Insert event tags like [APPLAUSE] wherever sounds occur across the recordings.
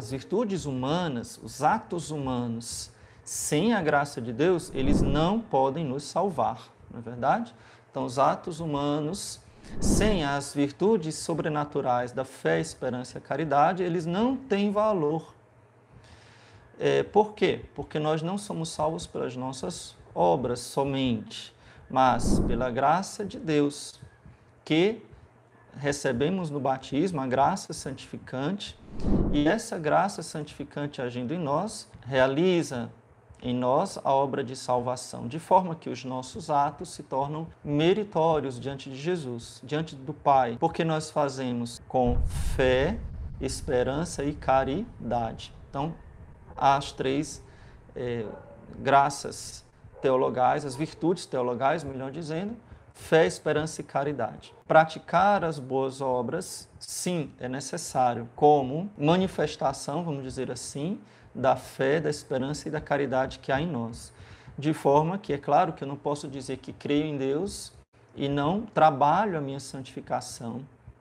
as virtudes humanas, os atos humanos, sem a graça de Deus, eles não podem nos salvar, não é verdade? Então, os atos humanos, sem as virtudes sobrenaturais da fé, esperança e caridade, eles não têm valor. É, por quê? Porque nós não somos salvos pelas nossas obras somente, mas pela graça de Deus, que recebemos no batismo, a graça santificante, e essa graça santificante agindo em nós realiza em nós a obra de salvação, de forma que os nossos atos se tornam meritórios diante de Jesus, diante do Pai, porque nós fazemos com fé, esperança e caridade. Então, as três é, graças teologais, as virtudes teologais, melhor dizendo, fé, esperança e caridade. Praticar as boas obras, sim, é necessário, como manifestação, vamos dizer assim, da fé, da esperança e da caridade que há em nós. De forma que é claro que eu não posso dizer que creio em Deus e não trabalho a minha santificação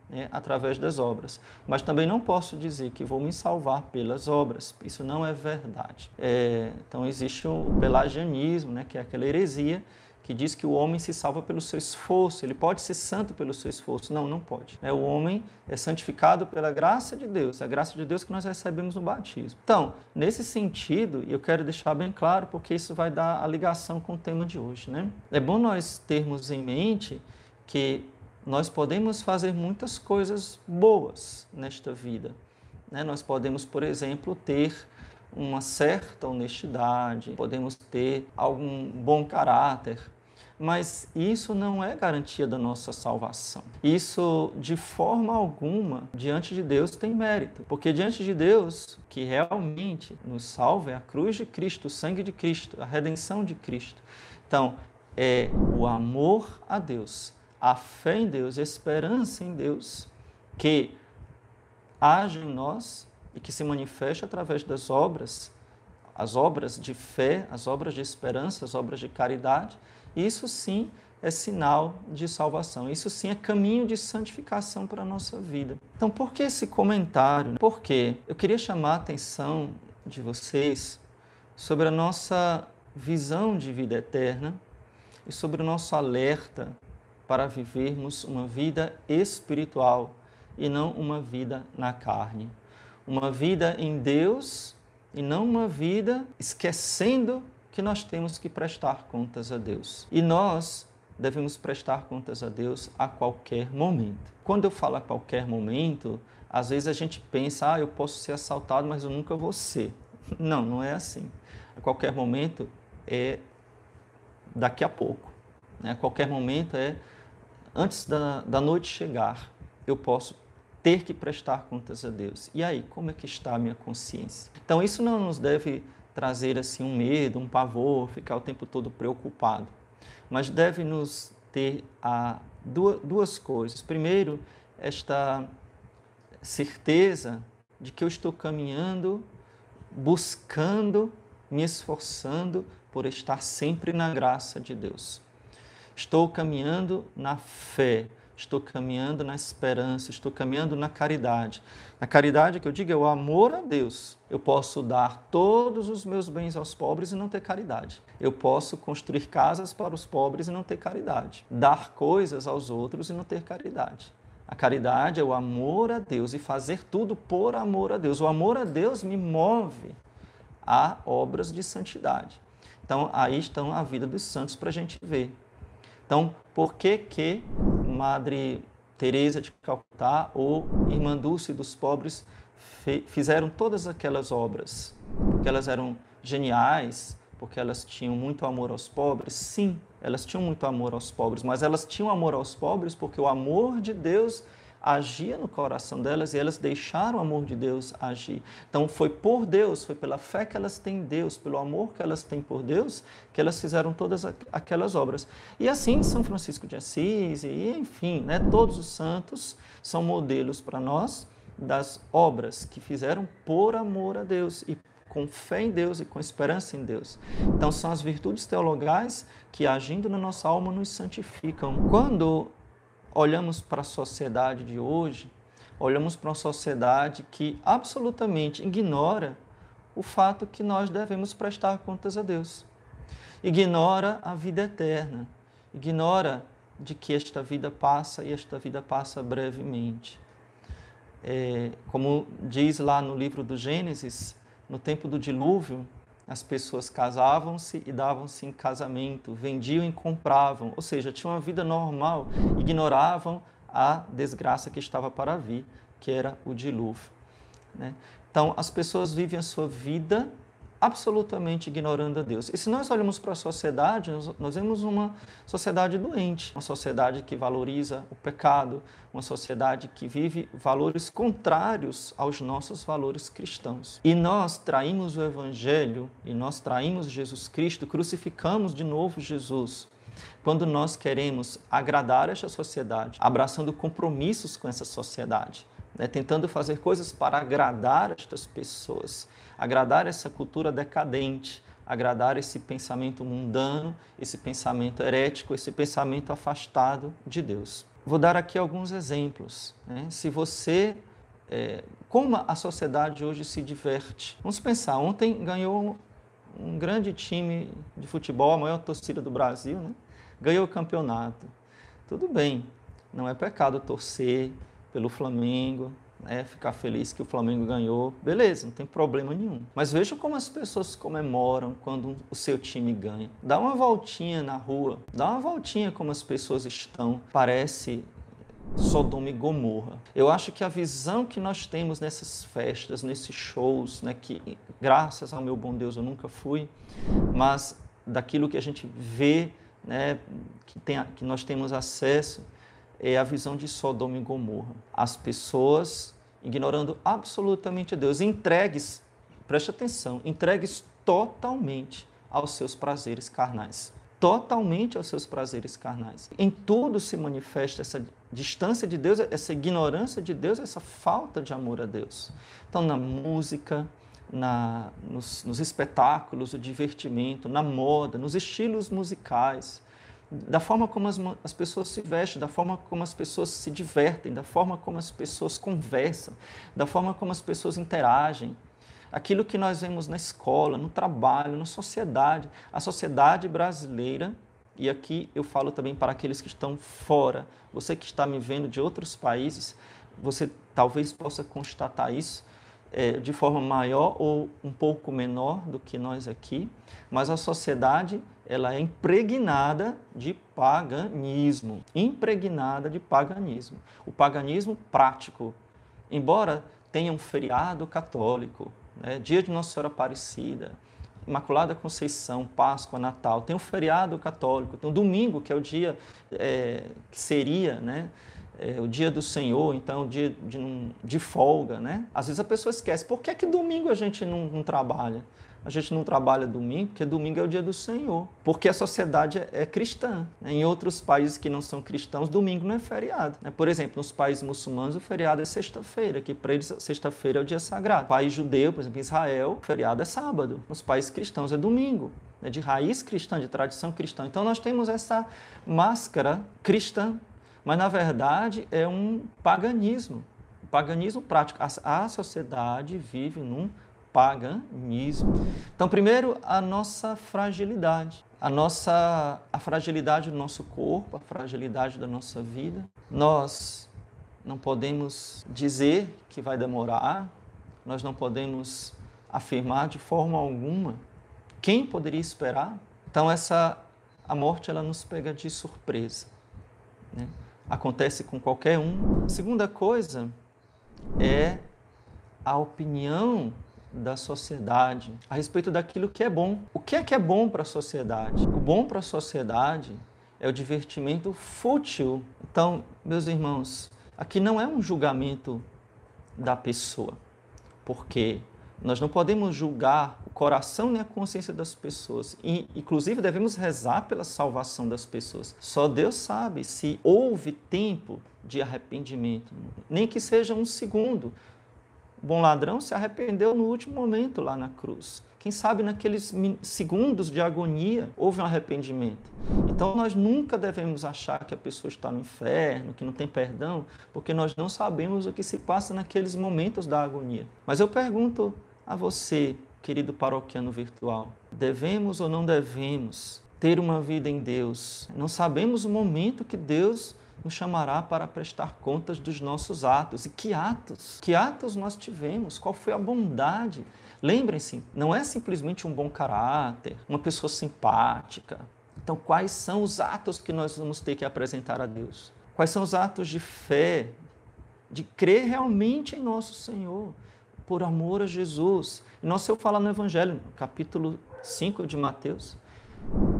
né, através das obras. Mas também não posso dizer que vou me salvar pelas obras. Isso não é verdade. É, então existe o pelagianismo, né, que é aquela heresia que diz que o homem se salva pelo seu esforço, ele pode ser santo pelo seu esforço. Não, não pode. Né? O homem é santificado pela graça de Deus, é a graça de Deus que nós recebemos no batismo. Então, nesse sentido, eu quero deixar bem claro, porque isso vai dar a ligação com o tema de hoje. Né? É bom nós termos em mente que nós podemos fazer muitas coisas boas nesta vida. Né? Nós podemos, por exemplo, ter uma certa honestidade, podemos ter algum bom caráter, mas isso não é garantia da nossa salvação. Isso, de forma alguma, diante de Deus tem mérito, porque diante de Deus, que realmente nos salva é a cruz de Cristo, o sangue de Cristo, a redenção de Cristo. Então, é o amor a Deus, a fé em Deus, a esperança em Deus, que age em nós e que se manifesta através das obras, as obras de fé, as obras de esperança, as obras de caridade, isso sim é sinal de salvação. Isso sim é caminho de santificação para a nossa vida. Então, por que esse comentário? Né? Porque eu queria chamar a atenção de vocês sobre a nossa visão de vida eterna e sobre o nosso alerta para vivermos uma vida espiritual e não uma vida na carne. Uma vida em Deus e não uma vida esquecendo que nós temos que prestar contas a Deus. E nós devemos prestar contas a Deus a qualquer momento. Quando eu falo a qualquer momento, às vezes a gente pensa, ah, eu posso ser assaltado, mas eu nunca vou ser. Não, não é assim. A qualquer momento é daqui a pouco. Né? A qualquer momento é antes da, da noite chegar, eu posso ter que prestar contas a Deus. E aí, como é que está a minha consciência? Então, isso não nos deve trazer assim um medo, um pavor, ficar o tempo todo preocupado. Mas deve nos ter a duas, duas coisas. Primeiro, esta certeza de que eu estou caminhando, buscando, me esforçando por estar sempre na graça de Deus. Estou caminhando na fé, estou caminhando na esperança, estou caminhando na caridade. Na caridade que eu digo é o amor a Deus. Eu posso dar todos os meus bens aos pobres e não ter caridade. Eu posso construir casas para os pobres e não ter caridade. Dar coisas aos outros e não ter caridade. A caridade é o amor a Deus e fazer tudo por amor a Deus. O amor a Deus me move a obras de santidade. Então, aí estão a vida dos santos para a gente ver. Então, por que que Madre Teresa de Calcutá ou Irmã Dulce dos Pobres fizeram todas aquelas obras porque elas eram geniais, porque elas tinham muito amor aos pobres? Sim, elas tinham muito amor aos pobres, mas elas tinham amor aos pobres porque o amor de Deus agia no coração delas e elas deixaram o amor de Deus agir. Então foi por Deus, foi pela fé que elas têm em Deus, pelo amor que elas têm por Deus, que elas fizeram todas aquelas obras. E assim São Francisco de Assis e enfim, né, todos os santos são modelos para nós das obras que fizeram por amor a Deus e com fé em Deus e com esperança em Deus. Então, são as virtudes teologais que, agindo na nossa alma, nos santificam. Quando olhamos para a sociedade de hoje, olhamos para uma sociedade que absolutamente ignora o fato que nós devemos prestar contas a Deus. Ignora a vida eterna, ignora de que esta vida passa e esta vida passa brevemente. É, como diz lá no livro do Gênesis, no tempo do dilúvio, as pessoas casavam-se e davam-se em casamento, vendiam e compravam, ou seja, tinham uma vida normal, ignoravam a desgraça que estava para vir, que era o dilúvio. Né? Então, as pessoas vivem a sua vida absolutamente ignorando a Deus. E se nós olhamos para a sociedade, nós, nós vemos uma sociedade doente, uma sociedade que valoriza o pecado, uma sociedade que vive valores contrários aos nossos valores cristãos. E nós traímos o Evangelho, e nós traímos Jesus Cristo, crucificamos de novo Jesus. Quando nós queremos agradar essa sociedade, abraçando compromissos com essa sociedade, né, tentando fazer coisas para agradar estas pessoas agradar essa cultura decadente, agradar esse pensamento mundano, esse pensamento herético, esse pensamento afastado de Deus. Vou dar aqui alguns exemplos. Né? Se você. É, como a sociedade hoje se diverte? Vamos pensar: ontem ganhou um grande time de futebol, a maior torcida do Brasil, né? ganhou o campeonato. Tudo bem, não é pecado torcer pelo Flamengo, né, ficar feliz que o Flamengo ganhou, beleza, não tem problema nenhum. Mas veja como as pessoas comemoram quando o seu time ganha. Dá uma voltinha na rua, dá uma voltinha como as pessoas estão. Parece Sodoma e Gomorra. Eu acho que a visão que nós temos nessas festas, nesses shows, né, que graças ao meu bom Deus eu nunca fui, mas daquilo que a gente vê, né, que, tem, que nós temos acesso, é a visão de Sodoma e Gomorra. As pessoas ignorando absolutamente Deus, entregues, preste atenção, entregues totalmente aos seus prazeres carnais. Totalmente aos seus prazeres carnais. Em tudo se manifesta essa distância de Deus, essa ignorância de Deus, essa falta de amor a Deus. Então, na música, na, nos, nos espetáculos, o divertimento, na moda, nos estilos musicais, da forma como as, as, pessoas se vestem, da forma como as pessoas se divertem, da forma como as pessoas conversam, da forma como as pessoas interagem. Aquilo que nós vemos na escola, no trabalho, na sociedade. A sociedade brasileira, e aqui eu falo também para aqueles que estão fora, você que está me vendo de outros países, você talvez possa constatar isso é, de forma maior ou um pouco menor do que nós aqui, mas a sociedade ela é impregnada de paganismo, impregnada de paganismo. O paganismo prático, embora tenha um feriado católico, né, dia de Nossa Senhora Aparecida, Imaculada Conceição, Páscoa, Natal, tem um feriado católico, tem um domingo que é o dia é, que seria, né, é, o dia do Senhor, então dia de, de, folga, né? Às vezes a pessoa esquece, por que, é que domingo a gente não, não, trabalha? A gente não trabalha domingo, porque domingo é o dia do Senhor. Porque a sociedade é, é cristã. Né? Em outros países que não são cristãos, domingo não é feriado. Né? Por exemplo, nos países muçulmanos, o feriado é sexta-feira, que para eles sexta-feira é o dia sagrado. No país judeu, por exemplo, Israel, o feriado é sábado. Nos países cristãos é domingo né? de raiz cristã, de tradição cristã. Então nós temos essa máscara cristã mas, na verdade, é um paganismo. Paganismo prático. A, a sociedade vive num paganismo. Então, primeiro, a nossa fragilidade. A nossa a fragilidade do nosso corpo, a fragilidade da nossa vida. Nós não podemos dizer que vai demorar, nós não podemos afirmar de forma alguma quem poderia esperar. Então essa a morte ela nos pega de surpresa, né? acontece com qualquer um. A segunda coisa é a opinião da sociedade a respeito daquilo que é bom. O que é que é bom para a sociedade? O bom para a sociedade é o divertimento fútil. Então, meus irmãos, aqui não é um julgamento da pessoa, porque nós não podemos julgar coração nem né, a consciência das pessoas. E, inclusive, devemos rezar pela salvação das pessoas. Só Deus sabe se houve tempo de arrependimento, nem que seja um segundo. O bom ladrão se arrependeu no último momento lá na cruz. Quem sabe naqueles segundos de agonia houve um arrependimento. Então nós nunca devemos achar que a pessoa está no inferno, que não tem perdão, porque nós não sabemos o que se passa naqueles momentos da agonia. Mas eu pergunto a você, querido paroquiano virtual. Devemos ou não devemos ter uma vida em Deus? Não sabemos o momento que Deus nos chamará para prestar contas dos nossos atos. E que atos? Que atos nós tivemos? Qual foi a bondade? Lembrem-se, não é simplesmente um bom caráter, uma pessoa simpática. Então, quais são os atos que nós vamos ter que apresentar a Deus? Quais são os atos de fé, de crer realmente em nosso Senhor? por amor a Jesus. se eu falar no Evangelho, no capítulo 5 de Mateus,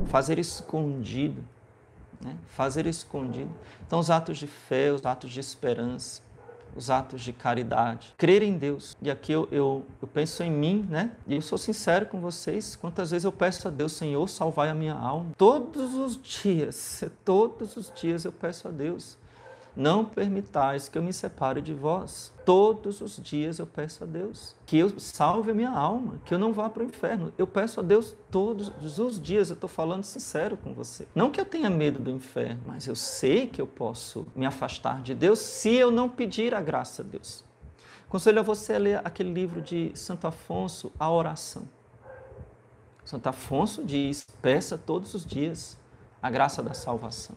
fazer escondido, né? fazer escondido. Então, os atos de fé, os atos de esperança, os atos de caridade, crer em Deus. E aqui eu, eu, eu, penso em mim, né? E eu sou sincero com vocês. Quantas vezes eu peço a Deus, Senhor, salvai a minha alma? Todos os dias, [LAUGHS] todos os dias eu peço a Deus não permitais que eu me separe de vós. Todos os dias eu peço a Deus que eu salve a minha alma, que eu não vá para o inferno. Eu peço a Deus todos os dias, eu estou falando sincero com você. Não que eu tenha medo do inferno, mas eu sei que eu posso me afastar de Deus se eu não pedir a graça a Deus. Conselho a você a ler aquele livro de Santo Afonso, A Oração. Santo Afonso diz: peça todos os dias a graça da salvação.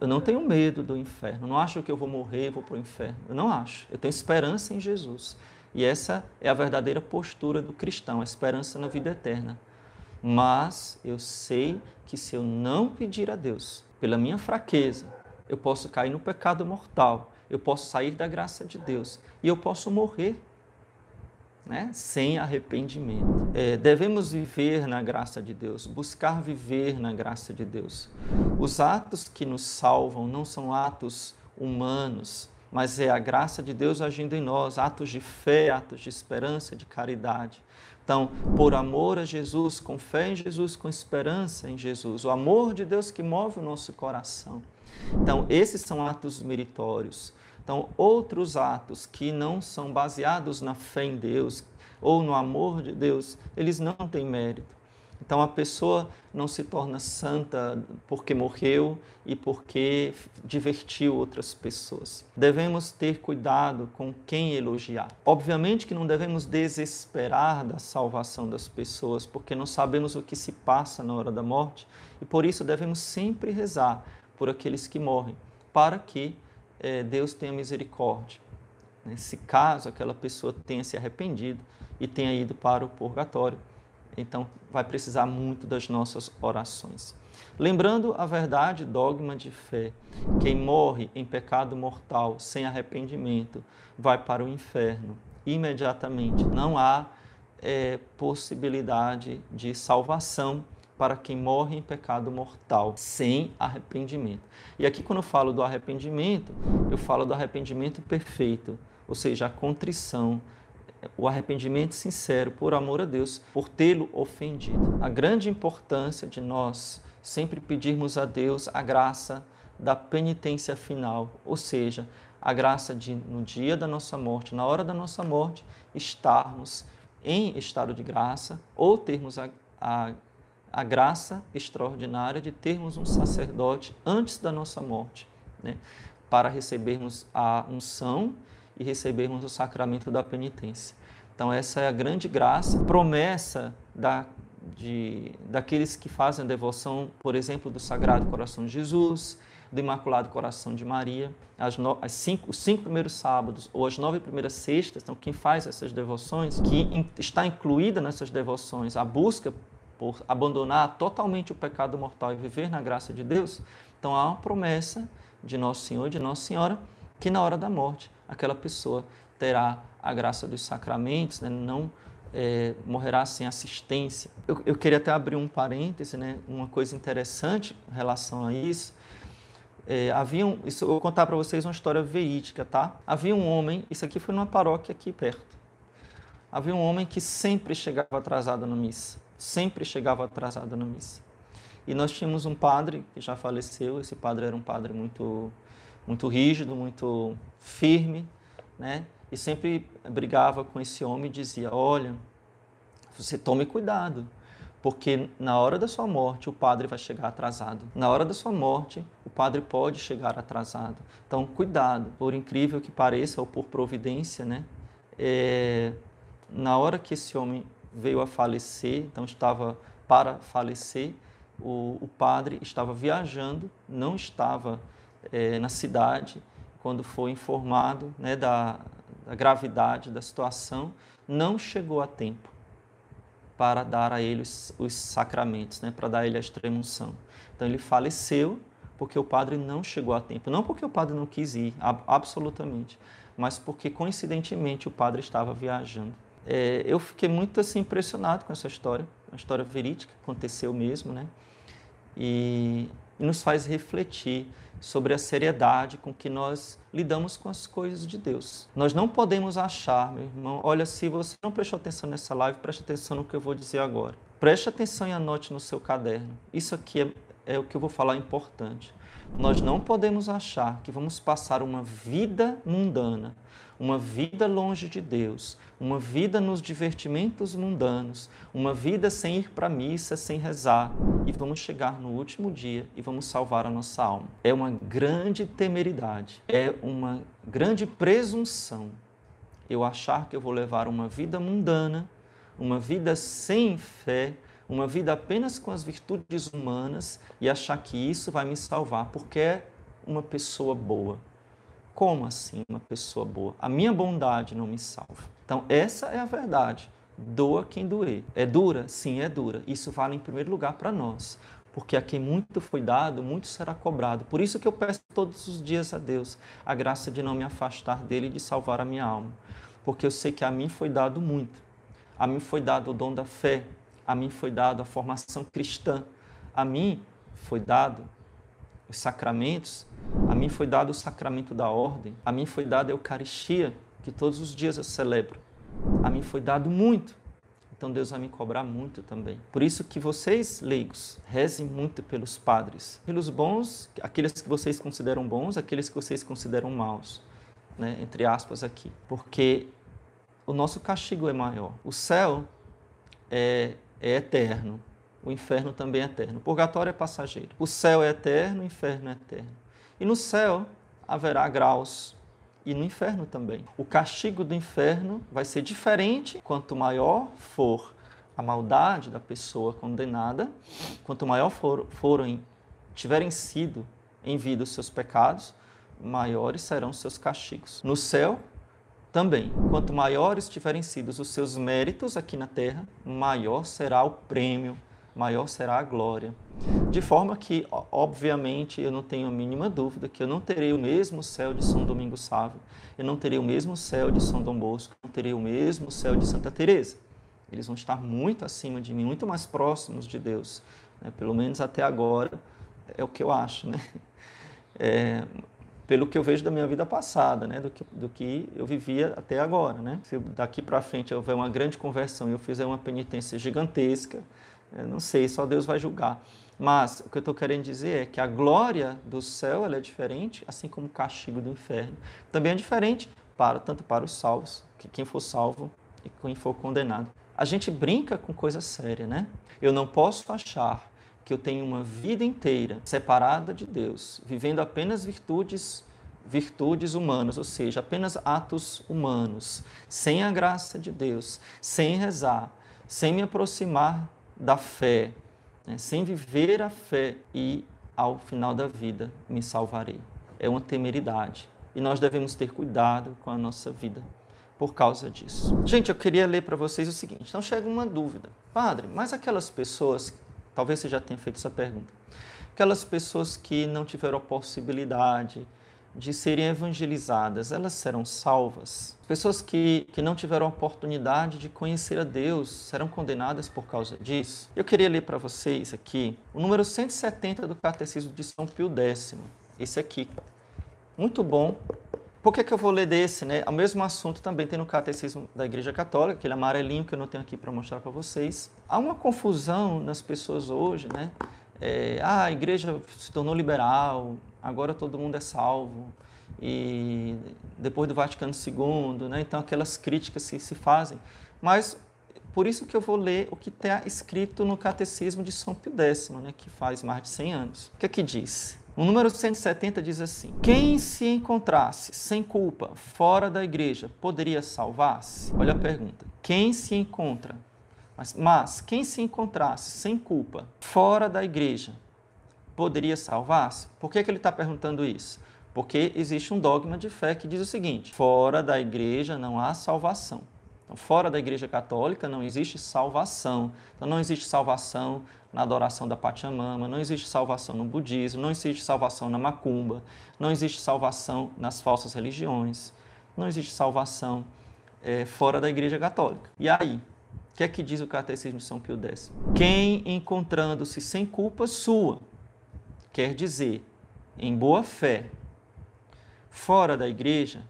Eu não é. tenho medo do inferno, não acho que eu vou morrer e vou para o inferno. Eu não acho. Eu tenho esperança em Jesus. E essa é a verdadeira postura do cristão, a esperança na vida eterna. Mas eu sei que se eu não pedir a Deus, pela minha fraqueza, eu posso cair no pecado mortal, eu posso sair da graça de Deus e eu posso morrer né? sem arrependimento. É, devemos viver na graça de Deus, buscar viver na graça de Deus. Os atos que nos salvam não são atos humanos, mas é a graça de Deus agindo em nós, atos de fé, atos de esperança, de caridade. Então, por amor a Jesus, com fé em Jesus, com esperança em Jesus, o amor de Deus que move o nosso coração. Então, esses são atos meritórios. Então, outros atos que não são baseados na fé em Deus ou no amor de Deus, eles não têm mérito. Então a pessoa não se torna santa porque morreu e porque divertiu outras pessoas. Devemos ter cuidado com quem elogiar. Obviamente que não devemos desesperar da salvação das pessoas, porque não sabemos o que se passa na hora da morte e por isso devemos sempre rezar por aqueles que morrem, para que eh, Deus tenha misericórdia. Nesse caso, aquela pessoa tenha se arrependido e tenha ido para o purgatório então, vai precisar muito das nossas orações. Lembrando a verdade, dogma de fé: quem morre em pecado mortal, sem arrependimento, vai para o inferno imediatamente. Não há é, possibilidade de salvação para quem morre em pecado mortal, sem arrependimento. E aqui, quando eu falo do arrependimento, eu falo do arrependimento perfeito, ou seja, a contrição o arrependimento sincero por amor a Deus, por tê-lo ofendido. A grande importância de nós sempre pedirmos a Deus a graça da penitência final, ou seja, a graça de no dia da nossa morte, na hora da nossa morte, estarmos em estado de graça ou termos a, a, a graça extraordinária de termos um sacerdote antes da nossa morte, né, para recebermos a unção e recebermos o sacramento da penitência. Então, essa é a grande graça, promessa da, de, daqueles que fazem a devoção, por exemplo, do Sagrado Coração de Jesus, do Imaculado Coração de Maria, as, no, as cinco, os cinco primeiros sábados ou as nove primeiras sextas. Então, quem faz essas devoções, que in, está incluída nessas devoções a busca por abandonar totalmente o pecado mortal e viver na graça de Deus, então há uma promessa de Nosso Senhor e de Nossa Senhora que na hora da morte aquela pessoa terá a graça dos sacramentos, né? não é, morrerá sem assistência. Eu, eu, queria até abrir um parêntese, né? uma coisa interessante em relação a isso. É, havia um, isso, eu vou contar para vocês uma história verídica, tá? Havia um homem, isso aqui foi numa paróquia aqui perto. Havia um homem que sempre chegava atrasado na missa, sempre chegava atrasado na missa. E nós tínhamos um padre que já faleceu, esse padre era um padre muito muito rígido, muito firme, né? E sempre brigava com esse homem e dizia: Olha, você tome cuidado, porque na hora da sua morte o padre vai chegar atrasado. Na hora da sua morte, o padre pode chegar atrasado. Então, cuidado. Por incrível que pareça, ou por providência, né? É, na hora que esse homem veio a falecer, então estava para falecer, o, o padre estava viajando, não estava eh, na cidade, quando foi informado né, da, da gravidade da situação, não chegou a tempo para dar a ele os, os sacramentos, né, para dar a ele a extremunção. Então ele faleceu porque o padre não chegou a tempo, não porque o padre não quis ir, absolutamente, mas porque coincidentemente o padre estava viajando. É, eu fiquei muito assim impressionado com essa história, uma história verídica aconteceu mesmo, né? E, e nos faz refletir sobre a seriedade com que nós lidamos com as coisas de Deus. Nós não podemos achar, meu irmão, olha, se você não prestou atenção nessa live, preste atenção no que eu vou dizer agora. Preste atenção e anote no seu caderno. Isso aqui é, é o que eu vou falar importante. Nós não podemos achar que vamos passar uma vida mundana uma vida longe de Deus, uma vida nos divertimentos mundanos, uma vida sem ir para a missa, sem rezar, e vamos chegar no último dia e vamos salvar a nossa alma. É uma grande temeridade, é uma grande presunção eu achar que eu vou levar uma vida mundana, uma vida sem fé, uma vida apenas com as virtudes humanas e achar que isso vai me salvar porque é uma pessoa boa. Como assim uma pessoa boa? A minha bondade não me salva. Então, essa é a verdade. Doa quem doer. É dura? Sim, é dura. Isso vale em primeiro lugar para nós. Porque a quem muito foi dado, muito será cobrado. Por isso que eu peço todos os dias a Deus a graça de não me afastar dele e de salvar a minha alma. Porque eu sei que a mim foi dado muito. A mim foi dado o dom da fé. A mim foi dado a formação cristã. A mim foi dado os sacramentos mim foi dado o sacramento da ordem, a mim foi dada a Eucaristia, que todos os dias eu celebro. A mim foi dado muito. Então Deus vai me cobrar muito também. Por isso que vocês, leigos, rezem muito pelos padres, pelos bons, aqueles que vocês consideram bons, aqueles que vocês consideram maus, né? entre aspas aqui. Porque o nosso castigo é maior. O céu é, é eterno, o inferno também é eterno. O purgatório é passageiro. O céu é eterno, o inferno é eterno. E no céu haverá graus, e no inferno também. O castigo do inferno vai ser diferente quanto maior for a maldade da pessoa condenada, quanto maior for, forem tiverem sido em vida os seus pecados, maiores serão os seus castigos. No céu também, quanto maiores tiverem sido os seus méritos aqui na terra, maior será o prêmio maior será a glória. De forma que, obviamente, eu não tenho a mínima dúvida que eu não terei o mesmo céu de São Domingo Sávio, eu não terei o mesmo céu de São Dom Bosco, não terei o mesmo céu de Santa Teresa. Eles vão estar muito acima de mim, muito mais próximos de Deus. Né? Pelo menos até agora é o que eu acho, né? [LAUGHS] É, pelo que eu vejo da minha vida passada, né? do, que, do que eu vivia até agora. Né? Se daqui para frente houver uma grande conversão e eu fizer uma penitência gigantesca, eu não sei, só Deus vai julgar. Mas o que eu estou querendo dizer é que a glória do céu ela é diferente, assim como o castigo do inferno também é diferente para tanto para os salvos, que quem for salvo e quem for condenado. A gente brinca com coisa séria, né? Eu não posso achar que eu tenho uma vida inteira separada de Deus, vivendo apenas virtudes virtudes humanas, ou seja, apenas atos humanos, sem a graça de Deus, sem rezar, sem me aproximar da fé, né? sem viver a fé e ao final da vida me salvarei. É uma temeridade e nós devemos ter cuidado com a nossa vida por causa disso. Gente, eu queria ler para vocês o seguinte: então chega uma dúvida, padre, mas aquelas pessoas, talvez você já tenha feito essa pergunta, aquelas pessoas que não tiveram a possibilidade de serem evangelizadas, elas serão salvas. Pessoas que, que não tiveram a oportunidade de conhecer a Deus serão condenadas por causa disso. Eu queria ler para vocês aqui o número 170 do Catecismo de São Pio X, esse aqui. Muito bom. Por que, que eu vou ler desse? Né? É o mesmo assunto também tem no Catecismo da Igreja Católica, aquele amarelinho que eu não tenho aqui para mostrar para vocês. Há uma confusão nas pessoas hoje, né? É, ah, a igreja se tornou liberal, agora todo mundo é salvo e depois do Vaticano II, né? então aquelas críticas que se fazem. Mas por isso que eu vou ler o que está escrito no Catecismo de São Pio X, né? que faz mais de 100 anos. O que é que diz? O número 170 diz assim: Quem se encontrasse sem culpa fora da igreja poderia salvar-se? Olha a pergunta. Quem se encontra, mas, mas quem se encontrasse sem culpa fora da igreja poderia salvar-se? Por que, que ele está perguntando isso? Porque existe um dogma de fé que diz o seguinte: fora da igreja não há salvação. Então, fora da igreja católica não existe salvação. Então, não existe salvação na adoração da Pachamama, não existe salvação no budismo, não existe salvação na macumba, não existe salvação nas falsas religiões, não existe salvação é, fora da igreja católica. E aí, o que é que diz o Catecismo de São Pio X? Quem encontrando-se sem culpa sua, quer dizer, em boa fé, fora da igreja,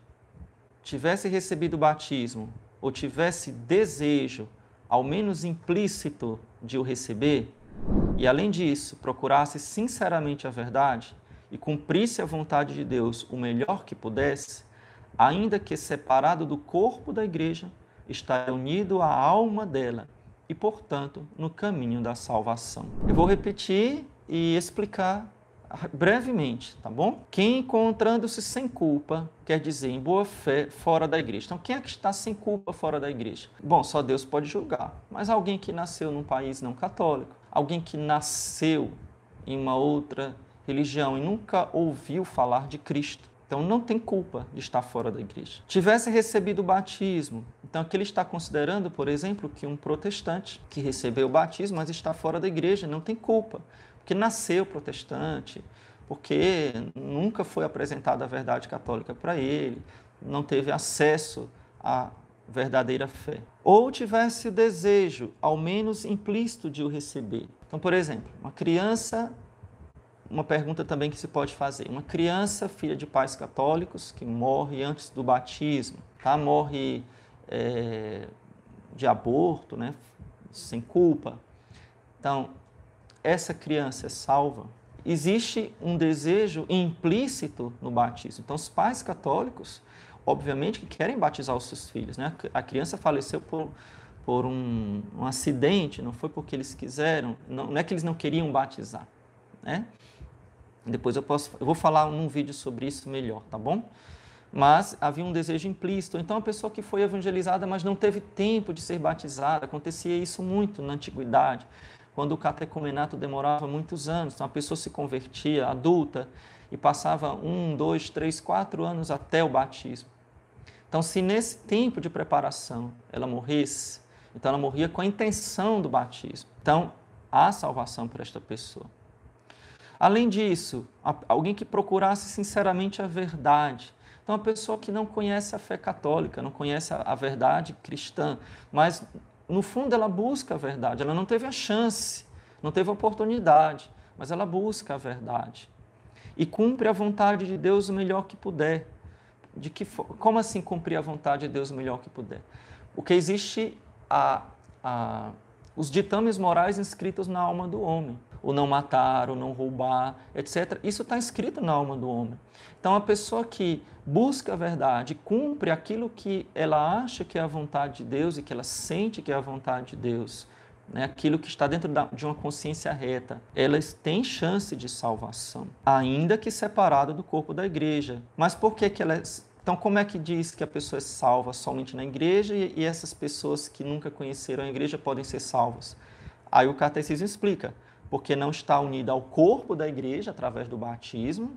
tivesse recebido o batismo ou tivesse desejo, ao menos implícito, de o receber, e além disso procurasse sinceramente a verdade e cumprisse a vontade de Deus o melhor que pudesse, ainda que separado do corpo da igreja, está unido à alma dela e, portanto, no caminho da salvação. Eu vou repetir e explicar brevemente, tá bom? Quem encontrando-se sem culpa, quer dizer, em boa fé, fora da igreja. Então, quem é que está sem culpa fora da igreja? Bom, só Deus pode julgar, mas alguém que nasceu num país não católico, alguém que nasceu em uma outra religião e nunca ouviu falar de Cristo. Então não tem culpa de estar fora da igreja. Tivesse recebido o batismo, então aqui ele está considerando, por exemplo, que um protestante que recebeu o batismo, mas está fora da igreja, não tem culpa, porque nasceu protestante, porque nunca foi apresentada a verdade católica para ele, não teve acesso à verdadeira fé. Ou tivesse o desejo, ao menos implícito, de o receber. Então, por exemplo, uma criança, uma pergunta também que se pode fazer, uma criança filha de pais católicos que morre antes do batismo, tá? morre é, de aborto, né? sem culpa. Então, essa criança é salva? Existe um desejo implícito no batismo. Então, os pais católicos, obviamente, que querem batizar os seus filhos. Né? A criança faleceu por, por um, um acidente, não foi porque eles quiseram, não, não é que eles não queriam batizar. Né? Depois eu posso, eu vou falar num vídeo sobre isso melhor, tá bom? Mas havia um desejo implícito. Então a pessoa que foi evangelizada, mas não teve tempo de ser batizada, acontecia isso muito na antiguidade quando o catecumenato demorava muitos anos. Então, a pessoa se convertia adulta e passava um, dois, três, quatro anos até o batismo. Então, se nesse tempo de preparação ela morresse, então ela morria com a intenção do batismo. Então, há salvação para esta pessoa. Além disso, alguém que procurasse sinceramente a verdade. Então, a pessoa que não conhece a fé católica, não conhece a verdade cristã, mas no fundo, ela busca a verdade. Ela não teve a chance, não teve a oportunidade, mas ela busca a verdade. E cumpre a vontade de Deus o melhor que puder. De que Como assim cumprir a vontade de Deus o melhor que puder? Porque existe a, a, os ditames morais inscritos na alma do homem. O não matar, o não roubar, etc. Isso está inscrito na alma do homem. Então, a pessoa que busca a verdade, cumpre aquilo que ela acha que é a vontade de Deus e que ela sente que é a vontade de Deus, né? aquilo que está dentro da, de uma consciência reta, elas têm chance de salvação, ainda que separada do corpo da igreja. Mas por que, que elas. Então, como é que diz que a pessoa é salva somente na igreja e, e essas pessoas que nunca conheceram a igreja podem ser salvas? Aí o catecismo explica. Porque não está unida ao corpo da igreja através do batismo,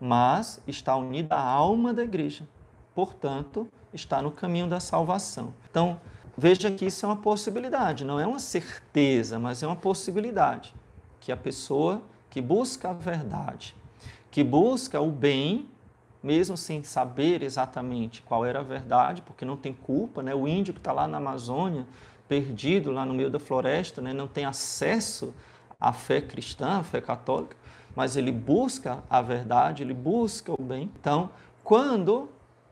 mas está unida à alma da igreja. Portanto, está no caminho da salvação. Então, veja que isso é uma possibilidade, não é uma certeza, mas é uma possibilidade que a pessoa que busca a verdade, que busca o bem, mesmo sem saber exatamente qual era a verdade, porque não tem culpa, né? O índio que está lá na Amazônia, perdido lá no meio da floresta, né? Não tem acesso à fé cristã, à fé católica, mas ele busca a verdade, ele busca o bem. Então, quando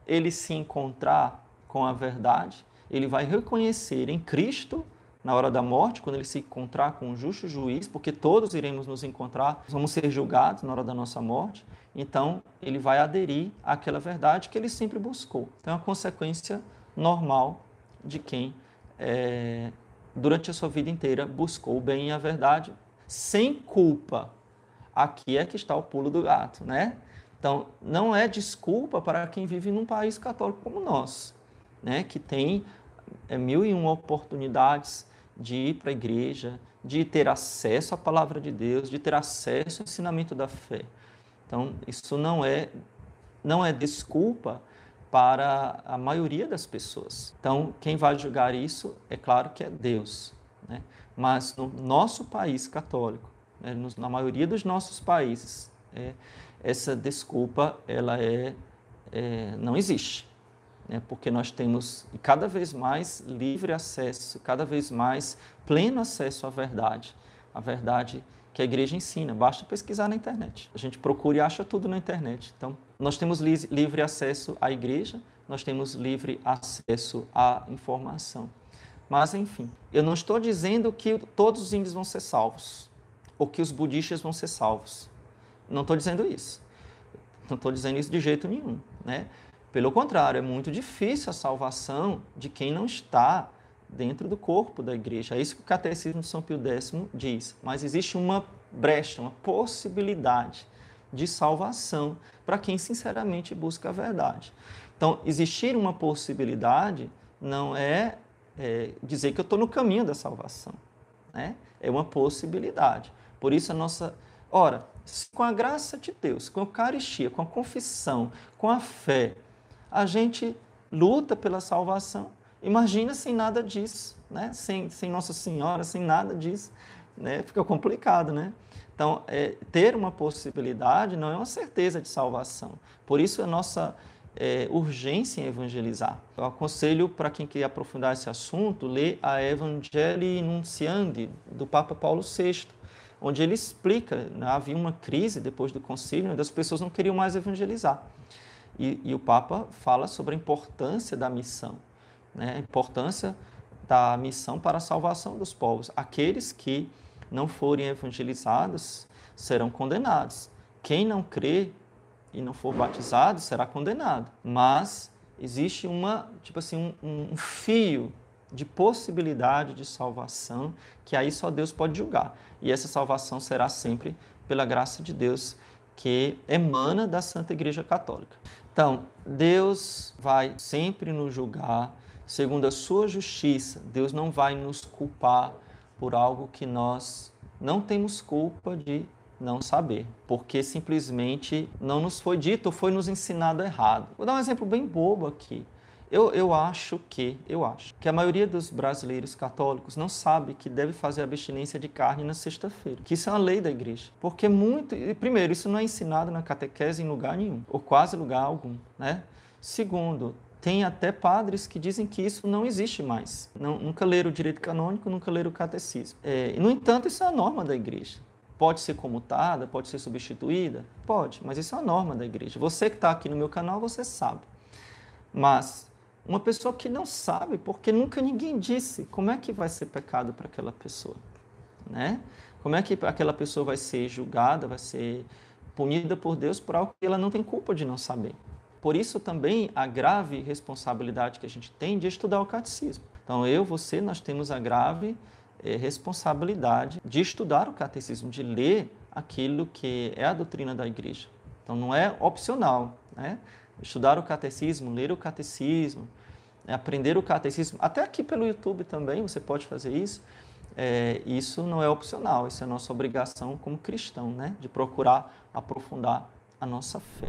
ele se encontrar com a verdade, ele vai reconhecer em Cristo na hora da morte, quando ele se encontrar com o justo juiz, porque todos iremos nos encontrar, vamos ser julgados na hora da nossa morte. Então, ele vai aderir àquela verdade que ele sempre buscou. Então, é uma consequência normal de quem, é, durante a sua vida inteira, buscou o bem e a verdade, sem culpa, aqui é que está o pulo do gato, né? Então, não é desculpa para quem vive num país católico como o nosso, né? Que tem é, mil e uma oportunidades de ir para a igreja, de ter acesso à palavra de Deus, de ter acesso ao ensinamento da fé. Então, isso não é não é desculpa para a maioria das pessoas. Então, quem vai julgar isso é claro que é Deus, né? Mas no nosso país católico, né? Na maioria dos nossos países, é, essa desculpa ela é, é não existe, né? porque nós temos cada vez mais livre acesso, cada vez mais pleno acesso à verdade, à verdade que a igreja ensina. Basta pesquisar na internet. A gente procura e acha tudo na internet. Então, nós temos li livre acesso à igreja, nós temos livre acesso à informação. Mas, enfim, eu não estou dizendo que todos os índios vão ser salvos ou que os budistas vão ser salvos. Não estou dizendo isso. Não estou dizendo isso de jeito nenhum. Né? Pelo contrário, é muito difícil a salvação de quem não está dentro do corpo da igreja. É isso que o Catecismo de São Pio X diz. Mas existe uma brecha, uma possibilidade de salvação para quem sinceramente busca a verdade. Então, existir uma possibilidade não é, é dizer que eu estou no caminho da salvação. Né? É uma possibilidade. Por isso a nossa. Ora, se com a graça de Deus, com a Eucaristia, com a confissão, com a fé, a gente luta pela salvação, imagina sem nada disso, né? sem, sem Nossa Senhora, sem nada disso. Né? Fica complicado, né? Então, é, ter uma possibilidade não é uma certeza de salvação. Por isso, a é nossa é, urgência em evangelizar. Eu aconselho para quem quer aprofundar esse assunto, ler a Evangelii Nunciandi, do Papa Paulo VI, onde ele explica, né, havia uma crise depois do concílio, onde as pessoas não queriam mais evangelizar. E, e o Papa fala sobre a importância da missão, né, a importância da missão para a salvação dos povos. Aqueles que não forem evangelizados serão condenados. Quem não crê e não for batizado será condenado. Mas existe uma, tipo assim, um, um fio de possibilidade de salvação, que aí só Deus pode julgar. E essa salvação será sempre pela graça de Deus que emana da Santa Igreja Católica. Então, Deus vai sempre nos julgar segundo a sua justiça. Deus não vai nos culpar por algo que nós não temos culpa de não saber, porque simplesmente não nos foi dito ou foi nos ensinado errado. Vou dar um exemplo bem bobo aqui. Eu, eu acho que, eu acho, que a maioria dos brasileiros católicos não sabe que deve fazer abstinência de carne na sexta-feira, que isso é uma lei da igreja. Porque muito, primeiro, isso não é ensinado na catequese em lugar nenhum, ou quase lugar algum, né? Segundo, tem até padres que dizem que isso não existe mais. Não, nunca leram o direito canônico, nunca leram o catecismo. É, no entanto, isso é a norma da igreja. Pode ser comutada, pode ser substituída? Pode, mas isso é a norma da igreja. Você que está aqui no meu canal, você sabe. Mas uma pessoa que não sabe, porque nunca ninguém disse como é que vai ser pecado para aquela pessoa, né? Como é que aquela pessoa vai ser julgada, vai ser punida por Deus por algo que ela não tem culpa de não saber. Por isso também a grave responsabilidade que a gente tem de estudar o catecismo. Então eu, você, nós temos a grave eh, responsabilidade de estudar o catecismo, de ler aquilo que é a doutrina da igreja. Então não é opcional, né? Estudar o catecismo, ler o catecismo, né, aprender o catecismo, até aqui pelo YouTube também você pode fazer isso. É, isso não é opcional, isso é nossa obrigação como cristão, né, de procurar aprofundar a nossa fé.